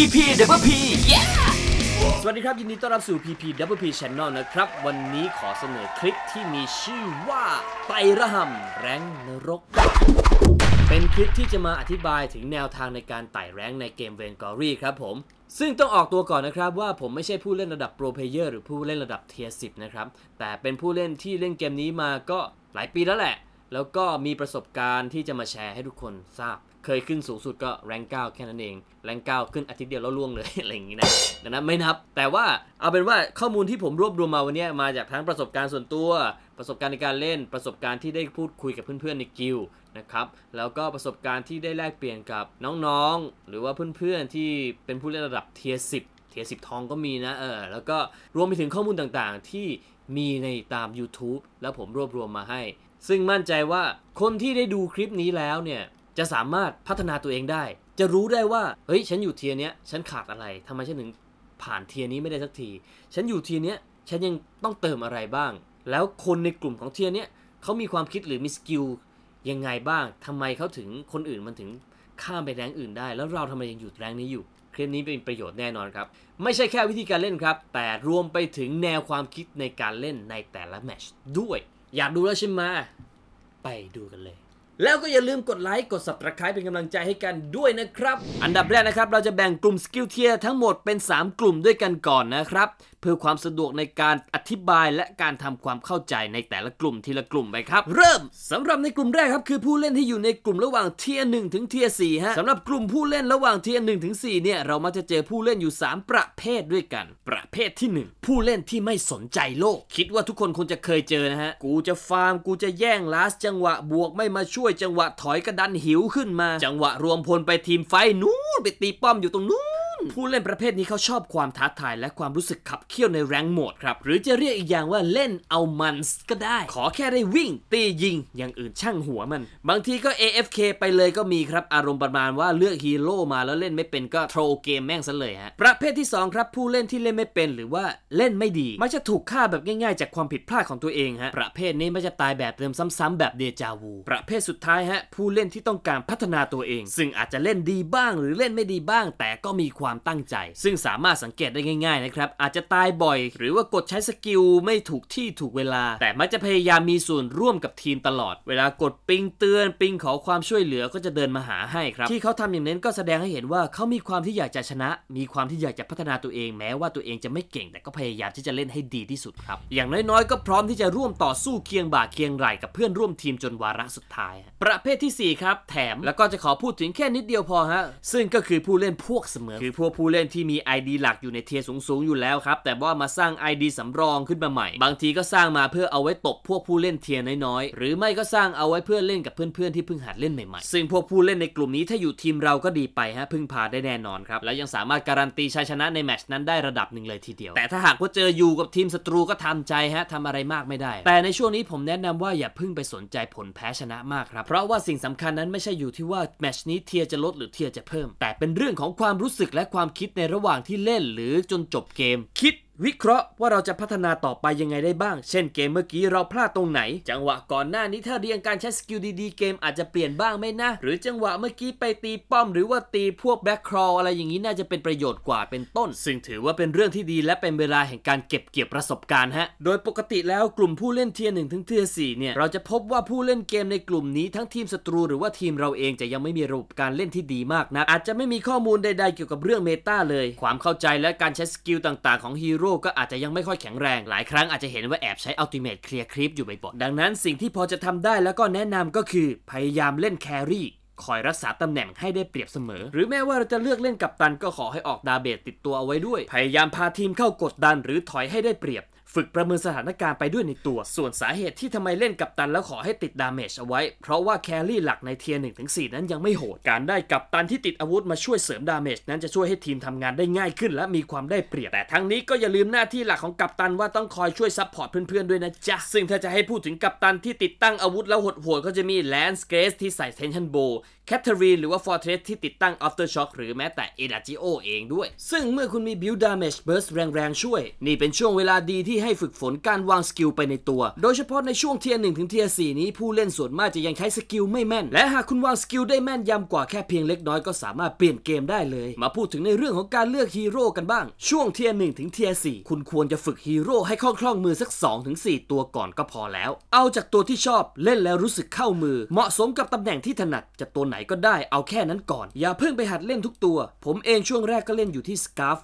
PP d o u P สวัสดีครับ ยินดีต้อนรับสู่ PP d o u P Channel นะครับ วันนี้ขอเสนอคลิปที่มีชื่อว่า ไตระหำแรงนรก เป็นคลิปที่จะมาอธิบายถึงแนวทางในการไต่แรงในเกมเวนกอรี่ครับผม ซึ่งต้องออกตัวก่อนนะครับ ว่าผมไม่ใช่ผู้เล่นระดับโปรเพเยอร์หรือผู้เล่นระดับเทียสิบนะครับ แต่เป็นผู้เล่นที่เล่นเกมนี้มาก็หลายปีแล้วแหละ แล้วก็มีประสบการณ์ที่จะมาแชร์ให้ทุกคนทราบเคยขึ้นสูงสุดก็แรงเก้าแค่นั้นเอง แรงเก้าขึ้นอาทิตย์เดียวแล้วล่วงเลยอะไรอย่างนี้นะดังนั้นไม่นับ แต่ว่าเอาเป็นว่าข้อมูลที่ผมรวบรวมมาวันนี้มาจากทั้งประสบการณ์ส่วนตัว ประสบการณ์ในการเล่น ประสบการณ์ที่ได้พูดคุยกับเพื่อนๆในกิลนะครับ แล้วก็ประสบการณ์ที่ได้แลกเปลี่ยนกับน้องๆหรือว่าเพื่อนๆที่เป็นผู้เล่นระดับเทียสิบเทียสิบทองก็มีนะเออแล้วก็รวมไปถึงข้อมูลต่างๆ ที่มีในตาม YouTube แล้วผมรวบรวมมาให้ ซึ่งมั่นใจว่าคนที่ได้ดูคลิปนี้แล้วเนี่ยจะสามารถพัฒนาตัวเองได้ จะรู้ได้ว่า เฮ้ย ฉันอยู่เทียเนี้ยฉันขาดอะไรทำไมฉันถึงผ่านเทียนี้ไม่ได้สักที ฉันอยู่เทียเนี้ย ฉันยังต้องเติมอะไรบ้าง แล้วคนในกลุ่มของเทียเนี้ยเขามีความคิดหรือมีสกิลยังไงบ้าง ทำไมเขาถึง คนอื่นมันถึงข้ามไปแรงอื่นได้ แล้วเราทำไมยังหยุดแรงนี้อยู่คลิปนี้เป็นประโยชน์แน่นอนครับ ไม่ใช่แค่วิธีการเล่นครับ แต่รวมไปถึงแนวความคิดในการเล่นในแต่ละแมชด้วย อยากดูแล้วใช่ไหมไปดูกันเลยแล้วก็อย่าลืมกดไลค์กดสับตะไคร้เป็นกำลังใจให้กันด้วยนะครับ อันดับแรกนะครับเราจะแบ่งกลุ่มสกิลเทียทั้งหมดเป็น 3 กลุ่มด้วยกันก่อนนะครับเพื่อความสะดวกในการอธิบายและการทำความเข้าใจในแต่ละกลุ่มทีละกลุ่มไปครับ เริ่มสำหรับในกลุ่มแรกครับคือผู้เล่นที่อยู่ในกลุ่มระหว่างเทียร์หถึงเทียร์สฮะสำหรับกลุ่มผู้เล่นระหว่างเทียร์หถึงสเนี่ยเรามักจะเจอผู้เล่นอยู่ 3 ประเภทด้วยกัน ประเภทที่1ผู้เล่นที่ไม่สนใจโลก คิดว่าทุกคนคงจะเคยเจอนะฮะกูจะฟาร์มกูจะแย่งลาสจังหวะบวกไม่มาช่วยจังหวะถอยกระดันหิวขึ้นมา จังหวะรวมพลไปทีมไฟนู้นไปตีป้อมอยู่ตรงนู้นผู้เล่นประเภทนี้เขาชอบความท้าทายและความรู้สึกขับเคี่ยวในแรงโหมดครับ หรือจะเรียกอีกอย่างว่าเล่นเอามันก็ได้ ขอแค่ได้วิ่งตียิงอย่างอื่นช่างหัวมัน บางทีก็ AFK ไปเลยก็มีครับอารมณ์ประมาณว่าเลือกฮีโร่มาแล้วเล่นไม่เป็นก็โทรเกม แม่งซะเลยฮะ ประเภทที่ 2 ครับ ผู้เล่นที่เล่นไม่เป็นหรือว่าเล่นไม่ดี มักจะถูกฆ่าแบบง่ายๆ จากความผิดพลาดของตัวเองฮะประเภทนี้มักจะตายแบบเติมซ้ำๆแบบเดจาวูประเภทสุดท้ายฮะผู้เล่นที่ต้องการพัฒนาตัวเอง ซึ่งอาจจะเล่นดีบ้างหรือเล่นไม่ดีบ้าง แต่ก็มีความความตั้งใจ ซึ่งสามารถสังเกตได้ง่ายๆนะครับ อาจจะตายบ่อย หรือว่ากดใช้สกิลไม่ถูกที่ถูกเวลา แต่มักจะพยายามมีส่วนร่วมกับทีมตลอด เวลากดปิงเตือนปิงขอความช่วยเหลือก็จะเดินมาหาให้ครับ ที่เขาทำอย่างนั้นก็แสดงให้เห็นว่าเขามีความที่อยากจะชนะ มีความที่อยากจะพัฒนาตัวเองแม้ว่าตัวเองจะไม่เก่ง แต่ก็พยายามที่จะเล่นให้ดีที่สุดครับอย่างน้อยๆก็พร้อมที่จะร่วมต่อสู้เคียงบ่าเคียงไหล่กับเพื่อนร่วมทีมจนวาระสุดท้ายประเภทที่ 4 ครับ แถมแล้วก็จะขอพูดถึงแค่นิดเดียวพอฮะซึ่งก็คือผู้เล่นพวกเสมอคือพวกผู้เล่นที่มี ID หลักอยู่ในเทียสูงๆอยู่แล้วครับแต่ว่ามาสร้าง ID สำรองขึ้นมาใหม่ บางทีก็สร้างมาเพื่อเอาไว้ตบพวกผู้เล่นเทียน้อยๆหรือไม่ก็สร้างเอาไว้เพื่อเล่นกับเพื่อนๆที่เพิ่งหัดเล่นใหม่ๆซึ่งพวกผู้เล่นในกลุ่มนี้ถ้าอยู่ทีมเราก็ดีไปฮะพึ่งพาได้แน่นอนครับแล้วยังสามารถการันตีชัยชนะในแมชนั้นได้ระดับหนึ่งเลยทีเดียว แต่ถ้าหากว่าเจออยู่กับทีมศัตรูก็ทำใจฮะทำอะไรมากไม่ได้ แต่ในช่วงนี้ผมแนะนำว่าอย่าพึ่งไปสนใจผลแพ้ชนะมากครับเพราะว่าสิ่งสำคัญนั้นไม่ใช่อยู่ที่ว่าแมชนี้เทียจะลดหรือเทียจะเพิ่มแต่เป็นเรื่องของความรู้สึกและความคิดในระหว่างที่เล่นหรือจนจบเกม คิดวิเคราะห์ว่าเราจะพัฒนาต่อไปยังไงได้บ้าง เช่นเกมเมื่อกี้เราพลาดตรงไหน จังหวะก่อนหน้านี้ ถ้าเรียงการใช้สกิลดีๆเกมอาจจะเปลี่ยนบ้างไหมนะหรือจังหวะเมื่อกี้ไปตีป้อม หรือว่าตีพวกแบ็คครอลอะไรอย่างนี้น่าจะเป็นประโยชน์กว่าเป็นต้น ซึ่งถือว่าเป็นเรื่องที่ดีและเป็นเวลาแห่งการเก็บเกี่ยวประสบการณ์ฮะโดยปกติแล้วกลุ่มผู้เล่นเทียร์หนึ่งถึงเทียร์สเนี่ยเราจะพบว่าผู้เล่นเกมในกลุ่มนี้ทั้งทีมศัตรู หรือว่าทีมเราเองจะยังไม่มีระบบการเล่นที่ดีมากนะอาจจะไม่มีข้อมูลใดๆเกี่ยวกับเรื่องเมตาเลย ความเข้าใจและการใช้สกิลต่าง ๆของฮีโรูปก็อาจจะยังไม่ค่อยแข็งแรงหลายครั้งอาจจะเห็นว่าแอบใช้อัลติเมทเคลียร์คลิปอยู่บ่อยๆดังนั้นสิ่งที่พอจะทำได้แล้วก็แนะนำก็คือ พยายามเล่นแครี่คอยรักษาตำแหน่งให้ได้เปรียบเสมอ หรือแม้ว่าเราจะเลือกเล่นกับตันก็ขอให้ออกดาเบตติดตัวเอาไว้ด้วย พยายามพาทีมเข้ากดดันหรือถอยให้ได้เปรียบฝึกประเมินสถานการณ์ไปด้วยในตัว ส่วนสาเหตุที่ทำไมเล่นกับตันแล้วขอให้ติดดาเมจเอาไว้ เพราะว่าแครี่หลักในเทียร์หนึ่งถึงสี่นั้นยังไม่โหด การได้กับตันที่ติดอาวุธมาช่วยเสริมดาเมจนั้นจะช่วยให้ทีมทำงานได้ง่ายขึ้น และมีความได้เปรียบ แต่ทั้งนี้ก็อย่าลืมหน้าที่หลักของกัปตันว่าต้องคอยช่วยซัพพอร์ตเพื่อนๆด้วยนะจ๊ะ ซึ่งถ้าจะให้พูดถึงกัปตันที่ติดตั้งอาวุธ แล้วหดหัวก็จะมีแลนส์เกรสที่ใส่เทนชันโบแคทเธอรีนหรือว่าฟอร์เทสที่ติดตั้งออฟเตอร์ช็อคหรือแม้แต่เอดาจิโอเองด้วย ซึ่งเมื่อคุณมีบิลดาเมจเบิร์สแรงๆช่วยนี่เป็นช่วงเวลาดีที่ที่ให้ฝึกฝนการวางสกิลไปในตัว โดยเฉพาะในช่วงเทียร์หนึ่งถึงเทียร์สนี้ผู้เล่นส่วนมากจะยังใช้สกิลไม่แม่น และหากคุณวางสกิลได้แม่นยำกว่าแค่เพียงเล็กน้อยก็สามารถเปลี่ยนเกมได้เลย มาพูดถึงในเรื่องของการเลือกฮีโร่กันบ้าง ช่วงเทียร์หนึ่งถึงเทียร์สคุณควรจะฝึกฮีโร่ให้คล่องคล่องมือสัก 2-4ตัวก่อนก็พอแล้ว เอาจากตัวที่ชอบเล่นแล้วรู้สึกเข้ามือ เหมาะสมกับตำแหน่งที่ถนัดจะตัวไหนก็ได้เอาแค่นั้นก่อน อย่าเพิ่งไปหัดเล่นทุกตัว ผมเองช่วงแรกก็เล่นอยู่ที่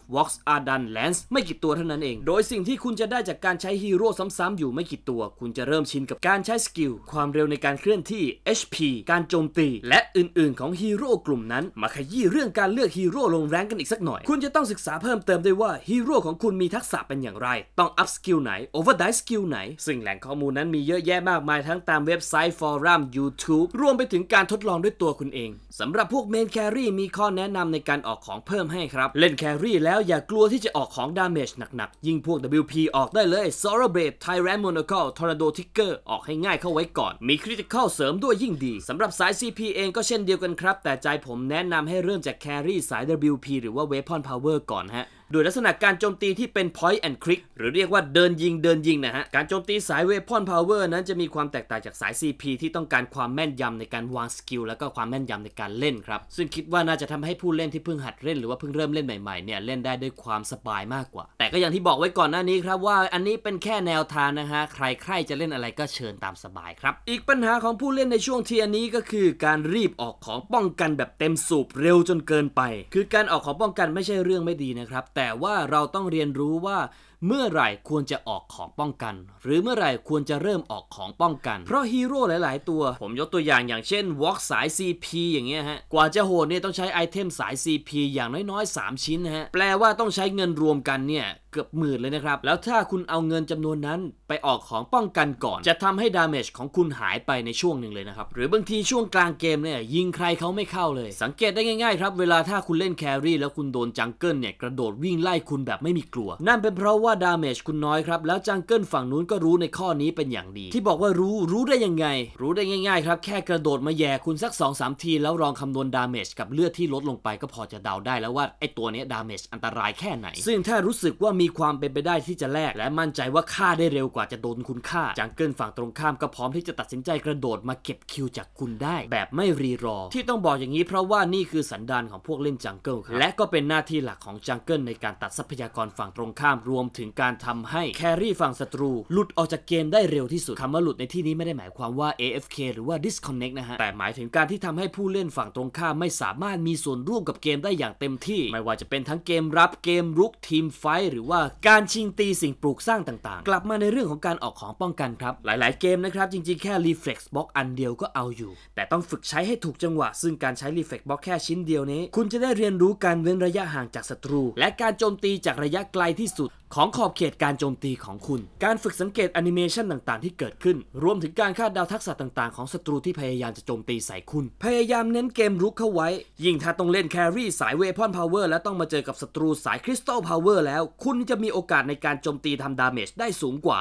ฟวอล์กอาร์ดันแลนส์ไม่กี่ตัวเท่านั้นเอง โดยสิ่งที่คุณจะได้จากการใช้ฮีโร่ซ้ำๆ อยู่ไม่กี่ตัว คุณจะเริ่มชินกับการใช้สกิลความเร็วในการเคลื่อนที่ HP การโจมตี และอื่นๆ ของฮีโร่กลุ่มนั้น มาขยี้เรื่องการเลือกฮีโร่ลงแรงกันอีกสักหน่อย คุณจะต้องศึกษาเพิ่มเติมด้วยว่าฮีโร่ของคุณมีทักษะเป็นอย่างไร ต้องอัพสกิลไหนโอเวอร์ไดสกิลไหนซึ่งแหล่งข้อมูลนั้นมีเยอะแยะมากมายทั้งตามเว็บไซต์ฟอรัม YouTube รวมไปถึงการทดลองด้วยตัวคุณเองสำหรับพวกเมนแครี่มีข้อแนะนำในการออกของเพิ่มให้ครับเล่นแครี่แล้วอย่ากลัวที่จะออกของดาเมจหนักๆยิ่งพวก WP ออกได้เลย s o r a b r a d e Tyrant Monocle Tornado Ticker ออกให้ง่ายเข้าไว้ก่อน มี Critical เสริมด้วยยิ่งดี สำหรับสาย CP เองก็เช่นเดียวกันครับ แต่ใจผมแนะนำให้เริ่มจาก Carry สาย WP หรือว่า Weapon Power ก่อนฮะโดยลักษณะการโจมตีที่เป็น point and click หรือเรียกว่าเดินยิงเดินยิงนะฮะ การโจมตีสาย weapon power นั้นจะมีความแตกต่างจากสาย CP ที่ต้องการความแม่นยำในการวางสกิล และก็ความแม่นยำในการเล่นครับ ซึ่งคิดว่าน่าจะทำให้ผู้เล่นที่เพิ่งหัดเล่น หรือว่าเพิ่งเริ่มเล่นใหม่ๆ เนี่ย เล่นได้ด้วยความสบายมากกว่า แต่ก็อย่างที่บอกไว้ก่อนหน้านี้ครับว่าอันนี้เป็นแค่แนวทางนะฮะใครใครจะเล่นอะไรก็เชิญตามสบายครับ อีกปัญหาของผู้เล่นในช่วงเทียนี้ก็คือ การรีบออกของป้องกันแบบเต็มสูบเร็วจนเกินไป คือการออกของป้องกันไม่ใช่เรื่องไม่ดีนะครับแแต่ว่าเราต้องเรียนรู้ว่าเมื่อไหร่ควรจะออกของป้องกัน หรือเมื่อไหร่ควรจะเริ่มออกของป้องกัน เพราะฮีโร่หลาย ๆ ตัว ผมยกตัวอย่าง อย่างเช่นวอล์กสาย CP อย่างเงี้ยฮะกว่าจะโหดเนี่ยต้องใช้ ไอเทมสาย CP อย่างน้อยๆ3ชิ้นนะฮะแปลว่าต้องใช้เงินรวมกันเนี่ยเกือบหมื่นเลยนะ ครับ แล้วถ้าคุณเอาเงินจำนวนนั้นไปออกของป้องกันก่อนจะทำให้ดาเมจของคุณหายไปในช่วงหนึ่งเลยนะครับหรือบางทีช่วงกลางเกมเนี่ยยิงใครเขาไม่เข้าเลย สังเกตได้ง่าย ๆ ครับเวลาถ้าคุณเล่นแครี่แล้วคุณโดนจังเกิลเนี่ยกระโดดวิ่งไล่คุณแบบไม่มีกลัว นั่นเป็นเพราะว่า่าดาเมจคุณน้อยครับแล้วจังเกิลฝั่งนู้นก็รู้ในข้อนี้เป็นอย่างดี ที่บอกว่ารู้รู้ได้ยังไง รู้ได้ง่ายๆครับแค่กระโดดมาแย่คุณสัก2อสาทีแล้วลองคำนวณดาเมจกับเลือดที่ลดลงไปก็พอจะเดาได้แล้วว่าไอตัวนี้ดาเมจอันตรายแค่ไหน ซึ่งถ้ารู้สึกว่ามีความเป็นไปได้ที่จะแลกและมั่นใจว่าฆ่าได้เร็วกว่าจะโดนคุณฆ่าจังเกิลฝั่งตรงข้ามก็พร้อมที่จะตัดสินใจกระโดดมาเก็บคิวจากคุณได้ แบบไม่รีรอ ที่ต้องบอกอย่างนี้เพราะว่านี่คือสันดานของพวกเล่น จังเกิลครับและก็เป็นหน้าที่หลักของจังเกิลในการตัดทรัพยากรฝั่งตรงข้ามรวมถึงึงการทำให้แครี่ฝั่งศัตรู หลุดออกจากเกมได้เร็วที่สุดคำว่าหลุดในที่นี้ไม่ได้หมายความว่า AFK หรือว่า disconnect นะฮะ แต่หมายถึงการที่ทำให้ผู้เล่นฝั่งตรงข้ามไม่สามารถมีส่วนร่วมกับเกมได้อย่างเต็มที่ ไม่ว่าจะเป็นทั้งเกมรับเกมรุกทีมไฟหรือว่าการชิงตีสิ่งปลูกสร้างต่างๆ กลับมาในเรื่องของการออกของป้องกันครับหลายๆเกมนะครับจริงๆแค่ reflex box อันเดียวก็เอาอยู่ แต่ต้องฝึกใช้ให้ถูกจังหวะ ซึ่งการใช้ reflex box แค่ชิ้นเดียวนี้คุณจะได้เรียนรู้การเว้นระยะห่างจากศัตรู และการโจมตีจากระยะไกลที่สุดของขอบเขตการโจมตีของคุณ การฝึกสังเกตแอนิเมชันต่างๆ ที่เกิดขึ้น รวมถึงการคาดเดาทักษะต่าง ๆของศัตรูที่พยายามจะโจมตีใส่คุณ พยายามเน้นเกมรุกเข้าไว้ ยิ่งถ้าต้องเล่นแครี่สายเวพอน พาวเวอร์และต้องมาเจอกับศัตรูสายคริสตัลพาวเวอร์แล้ว คุณจะมีโอกาสในการโจมตีทำดาเมจ ได้สูงกว่า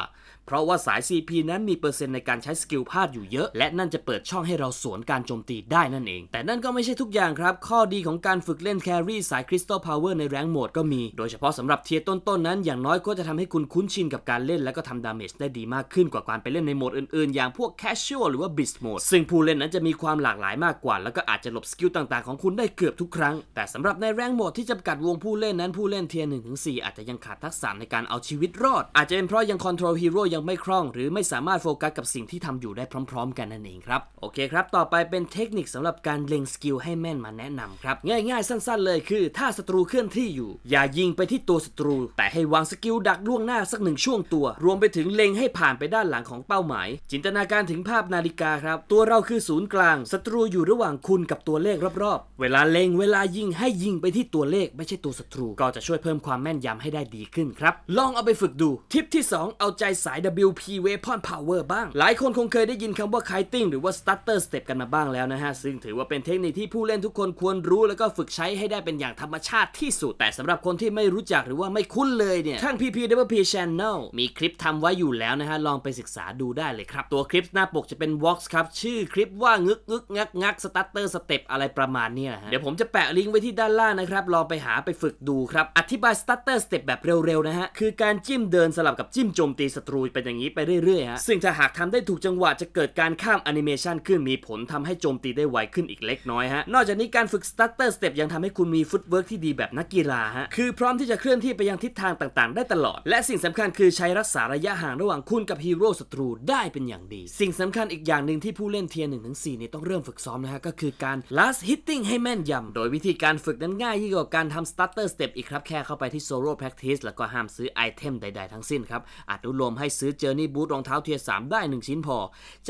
เพราะว่าสาย CP นั้นมีเปอร์เซ็นต์ในการใช้สกิลพลาดอยู่เยอะ และนั่นจะเปิดช่องให้เราสวนการโจมตีได้นั่นเอง แต่นั่นก็ไม่ใช่ทุกอย่างครับ ข้อดีของการฝึกเล่นแครี่สายคริสตัลพาวเวอร์ในแรงโหมดก็มีโดยเฉพาะสำหรับเทียร์ต้น ๆ นั้นอย่างน้อยก็จะทำให้คุณคุ้นชินกับการเล่นและก็ทำดาเมจได้ดีมากขึ้นกว่าการไปเล่นในโหมดอื่น ๆ อย่างพวกแคชชวลหรือว่าบิสโหมดซึ่งผู้เล่นนั้นจะมีความหลากหลายมากกว่า แล้วก็อาจจะหลบสกิลต่าง ๆของคุณได้เกือบทุกครั้งแต่สำหรับในแรงโหมดที่จำกัดวงผู้เล่นนั้นผู้เล่นเทียร์หนึ่งถึงสอาจจะยังขาดทักษะในการเอาชีวิตรอดอาจจะเป็นเพราะยังคอนโทรลฮีโร่ยังงไม่คล่องหรือไม่สามารถโฟกัสกับสิ่งที่ทำอยู่ได้พร้อมๆกันนั่นเองครับโอเคครับต่อไปเป็นเทคนิคสำหรับการเล็งสกิลให้แม่นมาแนะนำครับง่าย ๆ สั้นๆ เลยคือถ้าศัตรูเคลื่อนที่อยู่ อย่ายิงไปที่ตัวศัตรูแต่ให้วางสกิลดักล่วงหน้าสักหนึ่งช่วงตัว รวมไปถึงเล็งให้ผ่านไปด้านหลังของเป้าหมาย จินตนาการถึงภาพนาฬิกาครับ ตัวเราคือศูนย์กลางศัตรูอยู่ระหว่างคุณกับตัวเลขรอบๆเวลาเล็งเวลายิงให้ยิงไปที่ตัวเลขไม่ใช่ตัวศัตรู ก็จะช่วยเพิ่มความแม่นยำให้ได้ดีขึ้นครับลองเอาไปฝึกดูทิปที่ 2 เอาใจสาย WP Weapon Power บ้าง หลายคนคงเคยได้ยินคำว่า Kiting หรือว่า Starter Step กันมาบ้างแล้วนะฮะ ซึ่งถือว่าเป็นเทคนิคที่ผู้เล่นทุกคนควรรู้แล้วก็ฝึกใช้ให้ได้เป็นอย่างธรรมชาติที่สุด แต่สำหรับคนที่ไม่รู้จักหรือว่าไม่คุ้นเลยเนี่ยทาง PPWP Channel มีคลิปทำไว้อยู่แล้วนะฮะ ลองไปศึกษาดูได้เลยครับตัวคลิปหน้าปกจะเป็นวอล์กครับชื่อคลิปว่างึกงึกงักงัก Starter Step อะไรประมาณนี้ยฮะเดี๋ยวผมจะแปะลิงก์ไว้ที่ด้านล่างนะครับลองไปหาไปฝึกดูครับอธิบาย Starter Step แบบเร็วๆนะฮะคือการจิ้มเดินสลับกับจิ้มโจมตีศัตรูเป็นอย่างนี้ไปเรื่อย ๆ ฮะ ซึ่งถ้าหากทำได้ถูกจังหวะจะเกิดการข้ามแอนิเมชันขึ้นมีผลทำให้โจมตีได้ไวขึ้นอีกเล็กน้อยฮะ นอกจากนี้การฝึกสตาร์เตอร์สเต็ปยังทำให้คุณมีฟุตเวิร์กที่ดีแบบนักกีฬาฮะ คือพร้อมที่จะเคลื่อนที่ไปยังทิศทางต่างๆ ได้ตลอด และสิ่งสำคัญคือใช้รักษาระยะห่าง ระหว่างคุณกับฮีโร่ศัตรูได้เป็นอย่างดี สิ่งสำคัญอีกอย่างหนึ่งที่ผู้เล่นเทียร์หนึ่งถึงสี่นี่ต้องเริ่มฝึกซ้อมนะฮะก็คือการลัสฮิตติ้งให้แม่นยำ โดยวิธีการฝึกนั้นง่ายยิ่งกว่าการทำ s เตอร์สเต็ปอีกครับแค่เข้าไปที่โซโล่แพ็กทิสแล้วก็ห้ามซื้อไอเทมใดๆทั้งสิ้นครับอนุโลมให้ซื้อเจอร์นี่บูทรองเท้าเทียร์มได้ 1 ชิ้นพอ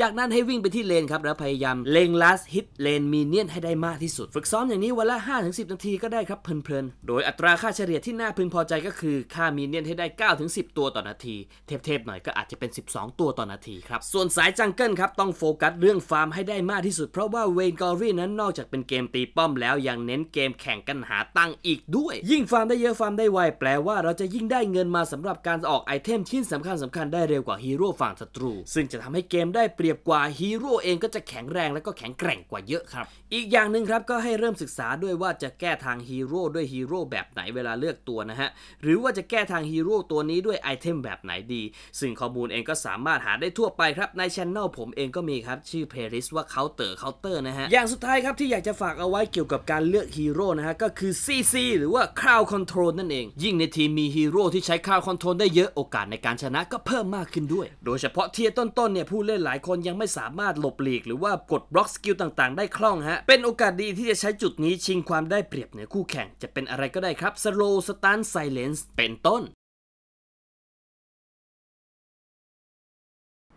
จากนั้นให้วิ่งไปที่เลนครับ แล้วพยายามเลงลัสฮิตเลนมีเนียนให้ได้มากที่สุด ฝึกซ้อมอย่างนี้ วันละ5สินาทีก็ได้ครับ เพลินๆ โดยอัตราค่าเฉลี่ยที่น่าพึงพอใจก็คือ ค่ามีเนียนให้ได้9สิตัวต่อนาที เทพๆหน่อยก็อาจจะเป็น 12 ตัวต่อนาทีครับ ส่วนสายจังเกิลครับต้องโฟกัสเรื่องฟาร์มให้ได้มากที่สุด เพราะว่าเวนกอรี่นั้นนอกจากเป็นเกมตีป้อมแล้วยังเน้นเกมแข่งกันหาตังอีกด้วย ยิ่งฟาร์มได้เยอะฟาร์มได้ไวแปลว่าเราจะยิ่งได้เงินมาสำหรับการออกไอเทม ชิ้นสำคัญสำคัญได้เร็วกว่าฮีโร่ฝั่งศัตรู ซึ่งจะทำให้เกมได้เปรียบกว่าฮีโร่เองก็จะแข็งแรงและก็แข็งแกร่งกว่าเยอะครับอีกอย่างหนึ่งครับก็ให้เริ่มศึกษาด้วยว่าจะแก้ทางฮีโร่ด้วยฮีโร่แบบไหนเวลาเลือกตัวนะฮะ หรือว่าจะแก้ทางฮีโร่ตัวนี้ด้วยไอเทมแบบไหนดี ซึ่งข้อมูลเองก็สามารถหาได้ทั่วไปครับ ในช a n e ผมเองก็มีครับ ชื่อเพลย์ลิสต์ว่าเคาน์เตอร์เคาน์เตอร์นะฮะ อย่างสุดท้ายครับที่อยากจะฝากเอาไว้เกี่ยวกับการเลือกฮีโร่นะฮะ ก็คือ CC หรือว่า Crowd Control นั่นเอง ยิ่งในทีมมีฮีโร่ที่ใช้ Crowd Control ได้เยอะโอกาสในการชนะก็เพิ่มมากขึ้นด้วย โดยเฉพาะเทียต้นๆเนี่ย ผู้เล่นหลายคนยังไม่สามารถหลบหลีก หรือว่ากดบล็อกสกิลต่าง ๆได้คล่องฮะ เป็นโอกาสดีที่จะใช้จุดนี้ชิงความได้เปรียบเหนือคู่แข่งจะเป็นอะไรก็ได้ครับ สโล สตันไซเลนส์เป็นต้น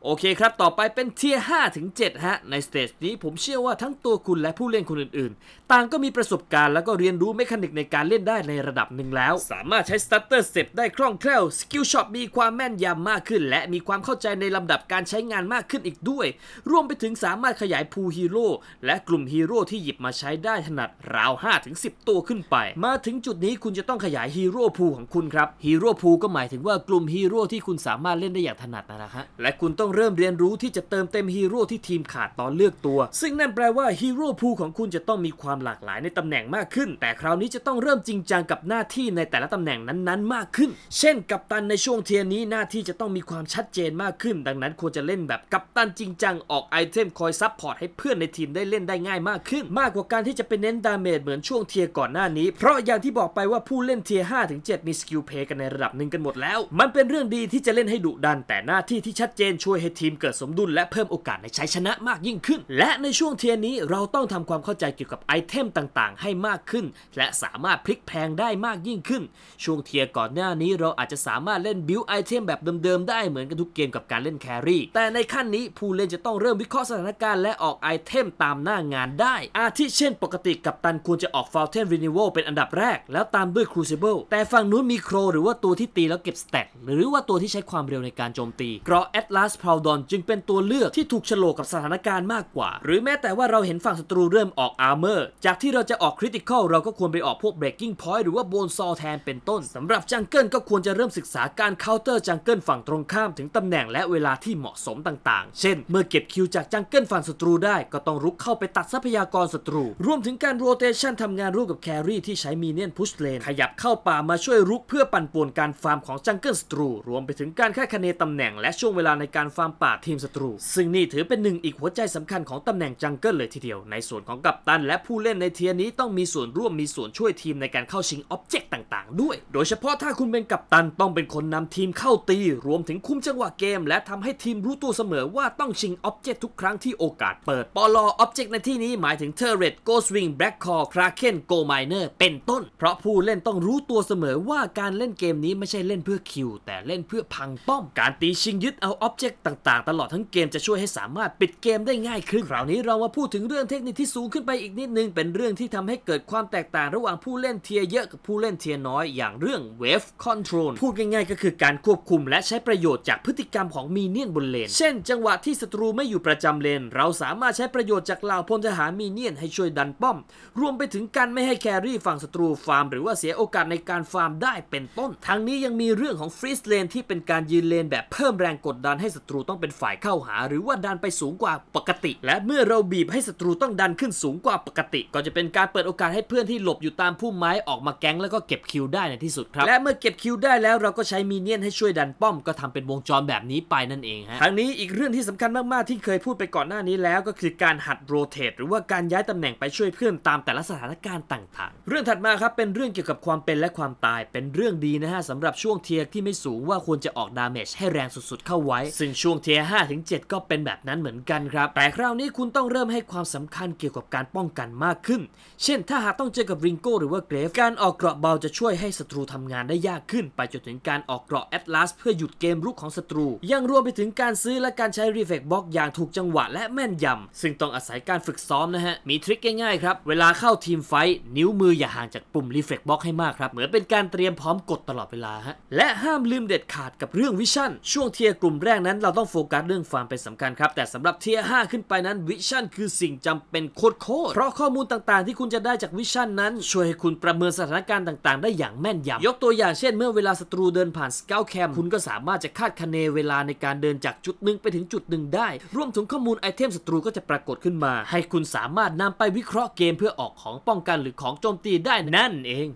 โอเคครับ ต่อไปเป็นเทียร์ 5 ถึง 7 ฮะ ในสเตจนี้ผมเชื่อว่าทั้งตัวคุณและผู้เล่นคนอื่นๆ ต่างก็มีประสบการณ์แล้วก็เรียนรู้เมคานิกในการเล่นได้ในระดับหนึ่งแล้ว สามารถใช้สตาร์เตอร์เซตได้คล่องแคล่ว สกิลช็อตมีความแม่นยำมากขึ้น และมีความเข้าใจในลำดับการใช้งานมากขึ้นอีกด้วย รวมไปถึงสามารถขยายพูฮีโร่และกลุ่มฮีโร่ที่หยิบมาใช้ได้ถนัดราว5ถึง10ตัวขึ้นไป มาถึงจุดนี้คุณจะต้องขยายฮีโร่พูของคุณครับ ฮีโร่พูก็หมายถึงว่ากลุ่มฮีโร่ที่คุณสามารถเล่นได้อย่างถนัดนะับและคุณต้องเริ่มเรียนรู้ที่จะเติมเต็มฮีโร่ที่ทีมขาดตอนเลือกตัว ซึ่งนั่นแปลว่าฮีโร่พูของคุณจะต้องมีความหลากหลายในตำแหน่งมากขึ้น แต่คราวนี้จะต้องเริ่มจริงจังกับหน้าที่ในแต่ละตำแหน่งนั้นๆมากขึ้น เช่นกัปตันในช่วงเทียนี้หน้าที่จะต้องมีความชัดเจนมากขึ้น ดังนั้นควรจะเล่นแบบกัปตันจริงจังออกไอเทมคอยซับพอร์ตให้เพื่อนในทีมได้เล่นได้ง่ายมากขึ้น มากกว่าการที่จะไปเน้นดาเมจเหมือนช่วงเทียก่อนหน้านี้ เพราะอย่างที่บอกไปว่าผู้เล่นเทียาถึงดมีสกิลเพย์กันในระดับหนึ่งกันหมดแล้ว มันเป็นเรื่องดีที่จะเล่นให้ดุดัน แต่หน้าที่ที่ชัดเจนช่วยให้ทีมเกิดสมดุลและเพิ่มโอกาสในชัยชนะมากยิ่งขึ้น และในช่วงเทียนี้เราต้องทำความเข้าใจเกี่ยวกับ ไอเทมต่างๆ ให้มากขึ้น และสามารถพลิกแพงได้มากยิ่งขึ้น ช่วงเทียก่อนหน้านี้เราอาจจะสามารถเล่นบิลไอเทมแบบเดิมๆ ได้เหมือนกันทุกเกมกับการเล่นแครี่แต่ในขั้นนี้ผู้เล่นจะต้องเริ่มวิเคราะห์สถานการณ์และออกไอเทมตามหน้างานได้ อาทิเช่น ปกติกับตันควรจะออกฟาวเทนรีนิวเป็นอันดับแรกแล้วตามด้วยครูซิเบิลแต่ฝั่งนู้นมีโครหรือว่าตัวที่ตีแล้วเก็บสเต็กหรือว่าตัวที่ใช้ความเร็วในการโจมตีกระแอตลาสพพาวดอนจึงเป็นตัวเลือกที่ถูกฉลกกับสถานการณ์มากกว่า หรือแม้แต่ว่าเราเห็นฝั่งศัตรูเริ่มออกอาร์เมอร์จากที่เราจะออกคริติคอลเราก็ควรไปออกพวกเบรกกิ้งพอยต์หรือว่าโบนซอแทนเป็นต้นสำหรับจังเกิลก็ควรจะเริ่มศึกษาการเคาน์เตอร์จังเกิลฝั่งตรงข้ามถึงตำแหน่งและเวลาที่เหมาะสมต่าง ๆ เช่นเมื่อเก็บคิวจากจังเกิลฝั่งศัตรูได้ ก็ต้องรุกเข้าไปตัดทรัพยากรศัตรูรวมถึงการโรเตชันทำงานร่วมกับแครี่ที่ใช้มีเนียนพุชเลนขยับเข้าป่ามาช่วยรุกเพื่อปั่นป่วนการฟาร์มของจังเกิลศัตรูรวมไปถึงการค่คะเนตำแหน่งและช่วงเวลาในการฟาร์มป่าทีมศัตรู ซึ่งนี่ถือเป็นหนึ่งอีกหัวใจสำคัญของตำแหน่งจังเกิลเลยทีเดียว ในส่วนของกัปตันและผู้เล่นในเทียนี้ต้องมีส่วนร่วมมีส่วนช่วยทีมในการเข้าชิงอ็อบเจกต์ต่างๆด้วย โดยเฉพาะถ้าคุณเป็นกัปตันต้องเป็นคนนำทีมเข้าตี รวมถึงคุมจังหวะเกม และทำให้ทีมรู้ตัวเสมอว่าต้องชิงอ็อบเจกต์ทุกครั้งที่โอกาส เปิดปลออ็อบเจกต์ในที่นี้หมายถึงเทอร์เรตโกสวิงแบล็กคอร์คราเคนโกไมเนอร์เป็นต้น เพราะผู้เล่นต้องรู้ตัวเสมอว่าการเล่นเกมนี้ไม่ใช่เล่นเพื่อคิวแต่เล่นเพื่อพังป้อมการตีชิงยึดเอาอ็อบเจกต์ต่างๆตลอดทั้งเกมจะช่วยให้สามารถปิดเกมได้ง่ายขึ้นคราวนี้เรามาพูดถึงเรื่องเทคนิคที่สูงขึ้นไปอีกนิดนึง เป็นเรื่องที่ทำให้เกิดความแตกต่างระหว่างผู้เล่นเทียเยอะกับผู้เล่นเทียน้อยอย่างเรื่อง wave control พูดง่ายๆ ก็คือการควบคุมและใช้ประโยชน์จากพฤติกรรมของมีเนียนบนเลน เช่นจังหวะที่ศัตรูไม่อยู่ประจำเลน เราสามารถใช้ประโยชน์จากเหล่าพลทหารมีเนียนให้ช่วยดันป้อม รวมไปถึงการไม่ให้แครี่ฝั่งศัตรูฟาร์ม หรือว่าเสียโอกาสในการฟาร์มได้เป็นต้น ทั้งนี้ยังมีเรื่องของฟรีสเลนที่เป็นการยืนเลนแบบเพิ่มแรงกดดันให้ศัตรูตรูต้องเป็นฝ่ายเข้าหา หรือว่าดันไปสูงกว่าปกติ และเมื่อเราบีบให้ศัตรูต้องดันขึ้นสูงกว่าปกติ ก็จะเป็นการเปิดโอกาสให้เพื่อนที่หลบอยู่ตามพุ่มไม้ออกมาแก๊งแล้วก็เก็บคิวได้ในที่สุดครับ และเมื่อเก็บคิวได้แล้วเราก็ใช้มีเนียนให้ช่วยดันป้อมก็ทำเป็นวงจรแบบนี้ไปนั่นเองฮะทางนี้อีกเรื่องที่สำคัญมาก ๆ ที่เคยพูดไปก่อนหน้านี้แล้ว ก็คือการหัดโรเตทหรือว่าการย้ายตำแหน่งไปช่วยเพื่อนตามแต่ละสถานการณ์ต่าง ๆ เรื่องถัดมาครับเป็นเรื่องเกี่ยวกับความเป็นและความตาย เป็นเรื่องดีนะฮะสำหรับช่วงเทียร์ที่ไม่สูงว่าควรจะออกดาเมจให้แรงสุด ๆเข้าไว้ ซึ่งชช่วงเทียห้าถึงเก็เป็นแบบนั้นเหมือนกันครับ แต่คราวนี้คุณต้องเริ่มให้ความสำคัญเกี่ยวกับการป้องกันมากขึ้นเช่น ถ้าหากต้องเจอกับริงโก้หรือว่าเกรฟการออกเกราะเบาจะช่วยให้ศัตรูทำงานได้ยากขึ้น ไปจนถึงการออกเกราะแอตลาสเพื่อหยุดเกมรุกของศัตรู ยังรวมไปถึงการซื้อและการใช้รีเฟกบล็อกอย่างถูกจังหวะและแม่นยำ ซึ่งต้องอาศัยการฝึกซ้อมนะฮะมีทริคง่ายๆครับเวลาเข้าทีมไฟนิ้วมืออย่าห่างจากปุ่มรีเฟกบล็อกให้มากครับเหมือนเป็นการเตรียมพร้อมกดตลอดเวลาฮะและห้ามลืมเด็ดขาดกับเรื่องวิชั่นช่วงเทียกลุ่มแรกนั้นเราต้องโฟกัสเรื่องฟาร์มเป็นสำคัญครับ แต่สำหรับเทียห้าขึ้นไปนั้น วิชั่นคือสิ่งจำเป็นโคตรรเพราะข้อมูลต่างๆที่คุณจะได้จากวิชั่นนั้น ช่วยให้คุณประเมินสถานการณ์ต่างๆ ได้อย่างแม่นยำยกตัวอย่างเช่นเมื่อเวลาศัตรูเดินผ่านสเกลแคมคุณก็สามารถจะคาดคะเนเวลาในการเดินจากจุดหนึ่ง ไปถึงจุดหนึ่งได้รวมถึงข้อมูลไอเทมศัตรูก็จะปรากฏขึ้นมา ให้คุณสามารถนำไปวิเคราะห์เกมเพื่อออกของป้องกันหรือของโจมตีได้นั่นเอง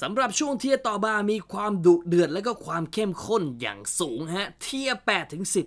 สำหรับช่วงเทียต่อบา มีความดุเดือดและก็ความเข้มข้นอย่างสูงฮะ เทีย8ถึง10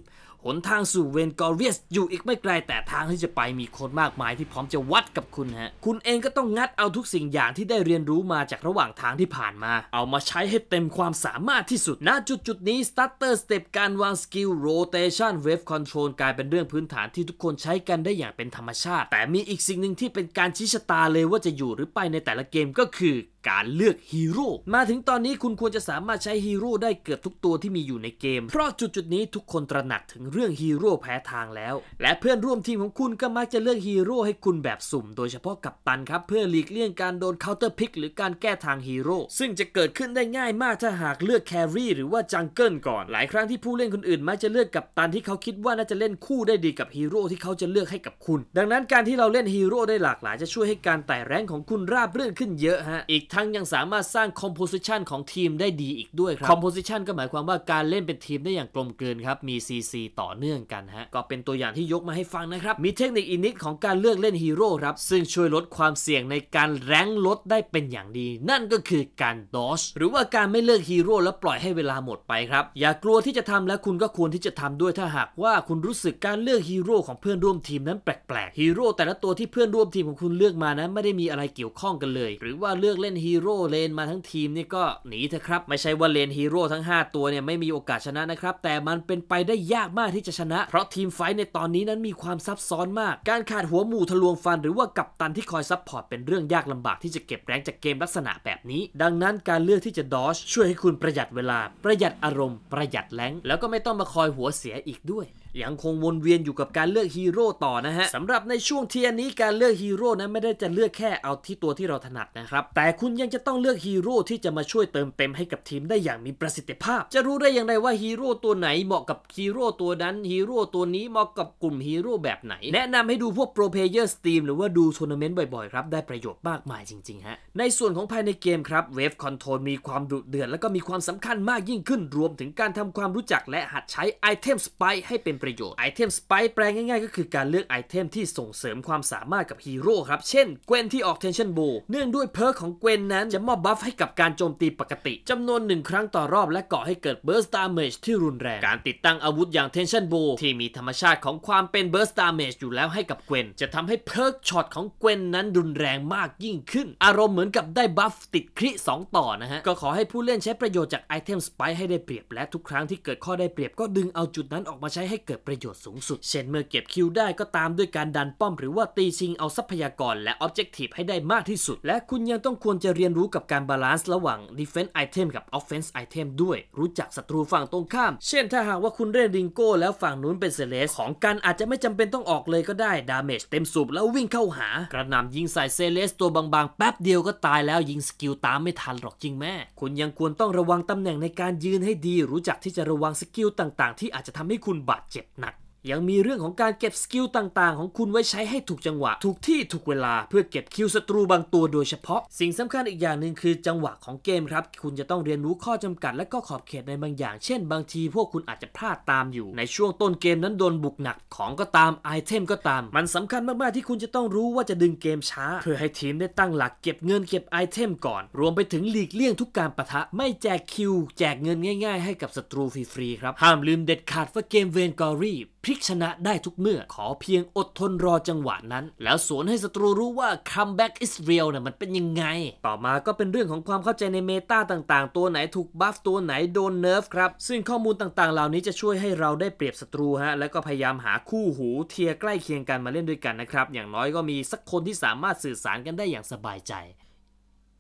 หนทางสู่เวนกอริสอยู่อีกไม่ไกลแต่ทางที่จะไปมีคนมากมายที่พร้อมจะวัดกับคุณฮะ คุณเองก็ต้องงัดเอาทุกสิ่งอย่างที่ได้เรียนรู้มาจากระหว่างทางที่ผ่านมา เอามาใช้ให้เต็มความสามารถที่สุด ณ จุดจุดนี้สตาร์เตอร์สเต็ปการวางสกิลโรเตชันเวฟคอนโทรลกลายเป็นเรื่องพื้นฐานที่ทุกคนใช้กันได้อย่างเป็นธรรมชาติ แต่มีอีกสิ่งหนึ่งที่เป็นการชี้ชะตาเลยว่าจะอยู่หรือไปในแต่ละเกมก็คือการเลือกฮีโร่มาถึงตอนนี้คุณควรจะสามารถใช้ฮีโร่ได้เกือบทุกตัวที่มีอยู่ในเกม เพราะจุดจุดนี้ทุกคนตระหนักถึงเรื่องฮีโร่แพ้ทางแล้ว และเพื่อนร่วมทีมของคุณก็มักจะเลือกฮีโร่ให้คุณแบบสุ่ม โดยเฉพาะกับตันครับเพื่อหลีกเลี่ยงการโดนเคาน์เตอร์พิกหรือการแก้ทางฮีโร่ซึ่งจะเกิดขึ้นได้ง่ายมากถ้าหากเลือกแครี่หรือว่าจังเกิลก่อน หลายครั้งที่ผู้เล่นคนอื่นมักจะเลือกกับตันที่เขาคิดว่าน่าจะเล่นคู่ได้ดีกับฮีโร่ที่เขาจะเลือกให้กับคุณ ดังนั้นการที่เราเล่นฮีโร่ได้หลากหลายจะช่วยให้การไต่แรงของคุณราบเรื่อนขึ้นเยอะฮะอีกทั้งยังสามารถสร้างคอมโพสิชันของทีมได้ดีอีกด้วยครับคอมโพสิชันก็หมายความว่าการเล่นเป็นทีมได้อย่างกลมกลืนครับ มี CC ต่อเนื่องกันฮะ ก็เป็นตัวอย่างที่ยกมาให้ฟังนะครับ มีเทคนิคอินิดของการเลือกเล่นฮีโร่ครับ ซึ่งช่วยลดความเสี่ยงในการแรงลดได้เป็นอย่างดี นั่นก็คือการดอชหรือว่าการไม่เลือกฮีโร่แล้วปล่อยให้เวลาหมดไปครับอย่ากลัวที่จะทำและคุณก็ควรที่จะทำด้วยถ้าหากว่าคุณรู้สึกการเลือกฮีโร่ของเพื่อนร่วมทีมนั้นแปลกๆฮีโร่แต่ละตัวที่เพื่อนร่วมทีมของคุณเลือกมานั้น ไม่ได้มีอะไรเกี่ยวข้องกันเลย หรือว่าเลือกเล่นฮีโร่เลนมาทั้งทีมนี่ก็หนีเถอะครับ ไม่ใช่ว่าเลนฮีโร่ทั้ง 5 ตัวเนี่ยไม่มีโอกาสชนะนะครับ แต่มันเป็นไปได้ยากมากที่จะชนะเพราะทีมไฟในตอนนี้นั้นมีความซับซ้อนมาก การขาดหัวหมู่ทะลวงฟันหรือว่ากัปตันที่คอยซับพอร์ต เป็นเรื่องยากลำบากที่จะเก็บแรงจากเกมลักษณะแบบนี้ ดังนั้นการเลือกที่จะดอชช่วยให้คุณประหยัดเวลา ประหยัดอารมณ์ประหยัดแรงแล้วก็ไม่ต้องมาคอยหัวเสียอีกด้วยยังคงวนเวียนอยู่กับการเลือกฮีโร่ต่อนะฮะสำหรับในช่วงเทียนี้การเลือกฮีโร่นั้นไม่ได้จะเลือกแค่เอาที่ตัวที่เราถนัดนะครับแต่คุณยังจะต้องเลือกฮีโร่ที่จะมาช่วยเติมเต็มให้กับทีมได้อย่างมีประสิทธิภาพ จะรู้ได้อย่างไรว่าฮีโร่ตัวไหนเหมาะกับฮีโร่ตัวนั้นฮีโร่ตัวนี้เหมาะกับกลุ่มฮีโร่แบบไหน แนะนำให้ดูพวกโปรเพเยอร์สตรีมหรือว่าดูทัวร์นาเมนต์บ่อยๆครับได้ประโยชน์มากมายจริงๆฮะในส่วนของภายในเกมครับเวฟคอนโทรลมีความดุเดือดและก็มีความสำคัญมากยิ่งขึ้น รวมถึงการทำความรู้จักและหัดใช้ไอเทมสไปให้เป็นประโยชน์ไอเทมสไปแปลงง่ายๆก็คือการเลือกไอเทมที่ส่งเสริมความสามารถกับฮีโร่ครับ เช่นเกวนที่ออกเทนชั่นบูเนื่องด้วยเพิร์กของเกวนนั้นจะมอบบัฟให้กับการโจมตีปกติจำนวนหนึ่งครั้งต่อรอบและก่อให้เกิดเบิร์สตาร์เมจที่รุนแรง การติดตั้งอาวุธอย่างเทนชั่นบูที่มีธรรมชาติของความเป็นเบิร์สตาร์เมจอยู่แล้วให้กับเกวนจะทำให้เพิร์กช็อตของเกวนนั้นรุนแรงมากยิ่งขึ้นอารมณ์เหมือนกับได้บัฟติดคริ2 ต่อนะฮะก็ขอให้ผู้เล่นใช้ประโยชน์จากไอเทมสไปให้ได้เปรียบและทุกครั้งที่เกิดข้อได้เปรียบก็ดึงเอาจุดนั้นออกมาใช้ให้เกิดประโยชน์สูงสุด เช่นเมื่อเก็บคิวได้ก็ตามด้วยการดันป้อมหรือว่าตีชิงเอาทรัพยากรและออบเจกตีฟให้ได้มากที่สุด และคุณยังต้องควรจะเรียนรู้กับการบาลานซ์ระหว่าง defense item กับ offense item ด้วย รู้จักศัตรูฝั่งตรงข้าม เช่นถ้าหากว่าคุณเล่นริงโก้ แล้วฝั่งนู้นเป็นเซเลสของกันอาจจะไม่จำเป็นต้องออกเลยก็ได้ ดาเมจเต็มสูบแล้ววิ่งเข้าหากระหน่ำยิงใส่เซเลสตัวบางๆแป๊บเดียวก็ตายแล้วยิงสกิลตามไม่ทันหรอกจริงแม่ คุณยังควรต้องระวังตำแหน่งในการยืนให้ดี รู้จักที่จะระวังสกิลต่างๆ ที่อาจจะทำให้คุณบาดเจ็บจ็บหนักยังมีเรื่องของการเก็บสกิลต่างๆของคุณไว้ใช้ให้ถูกจังหวะ ถูกที่ถูกเวลาเพื่อเก็บคิวศัตรูบางตัวโดยเฉพาะ สิ่งสำคัญอีกอย่างหนึ่งคือ จังหวะของเกมครับ คุณจะต้องเรียนรู้ข้อจำกัด และก็ขอบเขตในบางอย่าง เช่นบางทีพวกคุณอาจจะพลาดตามอยู่ ในช่วงต้นเกมนั้นโดนบุกหนักของก็ตามไอเทมก็ตาม มันสำคัญมากๆที่คุณจะต้องรู้ว่าจะดึงเกมช้าเพื่อให้ทีมได้ตั้งหลัก เก็บเงินเก็บไอเทมก่อน รวมไปถึงหลีกเลี่ยงทุกการประทะไม่แจกคิวแจกเงินง่ายๆให้กับศัตรูฟรีๆครับห้ามลืมเด็ดขาดว่าเกมเวนกอรี่พลิกชนะได้ทุกเมื่อ ขอเพียงอดทนรอจังหวะนั้น แล้วสวนให้ศัตรูรู้ว่า comeback is real นี่ยมันเป็นยังไง ต่อมาก็เป็นเรื่องของความเข้าใจในเมตาต่าง ๆ ตัวไหนถูกบัฟตัวไหนโดนเนิร์ฟครับ ซึ่งข้อมูลต่างๆเหล่านี้จะช่วยให้เราได้เปรียบศัตรูฮะแล้วก็พยายามหาคู่หูเทียใกล้เคียงกันมาเล่นด้วยกันนะครับ อย่างน้อยก็มีสักคนที่สามารถสื่อสารกันได้อย่างสบายใจ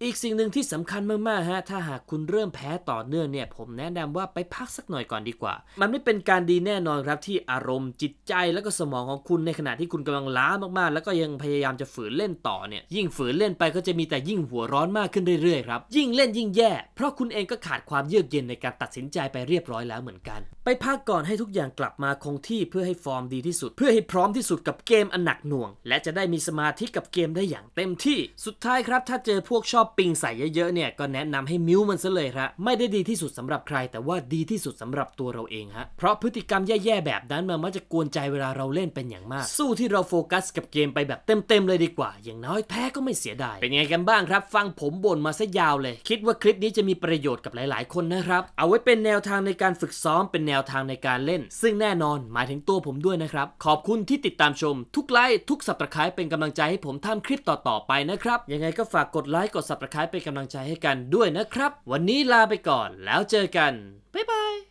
อีกสิ่งหนึ่งที่สำคัญมากๆ ฮะ ถ้าหากคุณเริ่มแพ้ต่อเนื่องเนี่ย ผมแนะนำว่าไปพักสักหน่อยก่อนดีกว่า มันไม่เป็นการดีแน่นอนครับที่อารมณ์จิตใจแล้วก็สมองของคุณในขณะที่คุณกำลังล้ามากๆ แล้วก็ยังพยายามจะฝืนเล่นต่อเนี่ย ยิ่งฝืนเล่นไปก็จะมีแต่ยิ่งหัวร้อนมากขึ้นเรื่อยๆ ครับ ยิ่งเล่นยิ่งแย่ เพราะคุณเองก็ขาดความเยือกเย็นในการตัดสินใจไปเรียบร้อยแล้วเหมือนกัน ไปพักก่อนให้ทุกอย่างกลับมาคงที่เพื่อให้ฟอร์มดีที่สุด เพื่อให้พร้อมที่สุดกับเกมอันหนักหน่วง และจะได้มีสมาธิกับเกมได้อย่างเต็มที่สุดท้ายครับถ้าเจอพวกชอบปิงใส่เยอะๆเนี่ย ก็แนะนำให้มิวมันซะเลยครับ ไม่ได้ดีที่สุดสำหรับใคร แต่ว่าดีที่สุดสำหรับตัวเราเองฮะเพราะพฤติกรรมแย่ๆ แบบนั้น มันมักจะกวนใจเวลาเราเล่นเป็นอย่างมาก สู้ที่เราโฟกัสกับเกมไปแบบเต็มๆเลยดีกว่า อย่างน้อยแพ้ก็ไม่เสียดาย เป็นไงกันบ้างครับ ฟังผมบ่นมาซะยาวเลย คิดว่าคลิปนี้จะมีประโยชน์กับหลาย ๆ คนนะครับเอาไว้เป็นแนวทางในการฝึกซ้อมเป็นแนวทางในการเล่น ซึ่งแน่นอนหมายถึงตัวผมด้วยนะครับขอบคุณที่ติดตามชม ทุกไลค์ทุกสับตะไคร้เป็นกำลังใจให้ผมทำคลิปต่อๆไปนะครับยังไงก็ฝากกดไลค์กดับตะไคร้เป็นกำลังใจให้กันด้วยนะครับ วันนี้ลาไปก่อนแล้วเจอกัน บ๊ายบาย